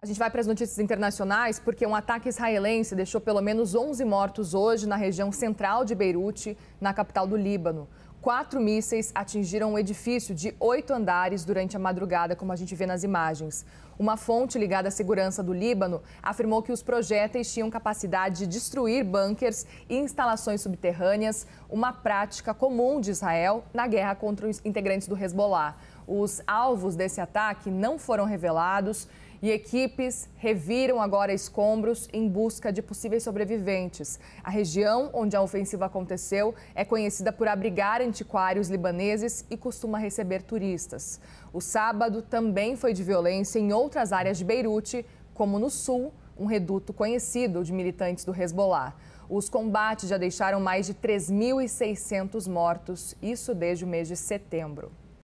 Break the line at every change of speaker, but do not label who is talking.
A gente vai para as notícias internacionais porque um ataque israelense deixou pelo menos 11 mortos hoje na região central de Beirute, na capital do Líbano. Quatro mísseis atingiram um edifício de oito andares durante a madrugada, como a gente vê nas imagens. Uma fonte ligada à segurança do Líbano afirmou que os projéteis tinham capacidade de destruir bunkers e instalações subterrâneas, uma prática comum de Israel na guerra contra os integrantes do Hezbollah. Os alvos desse ataque não foram revelados e equipes reviram agora escombros em busca de possíveis sobreviventes. A região onde a ofensiva aconteceu é conhecida por abrigar antiquários libaneses e costuma receber turistas. O sábado também foi de violência em outras áreas de Beirute, como no sul, um reduto conhecido de militantes do Hezbollah. Os combates já deixaram mais de 3.600 mortos, isso desde o mês de setembro.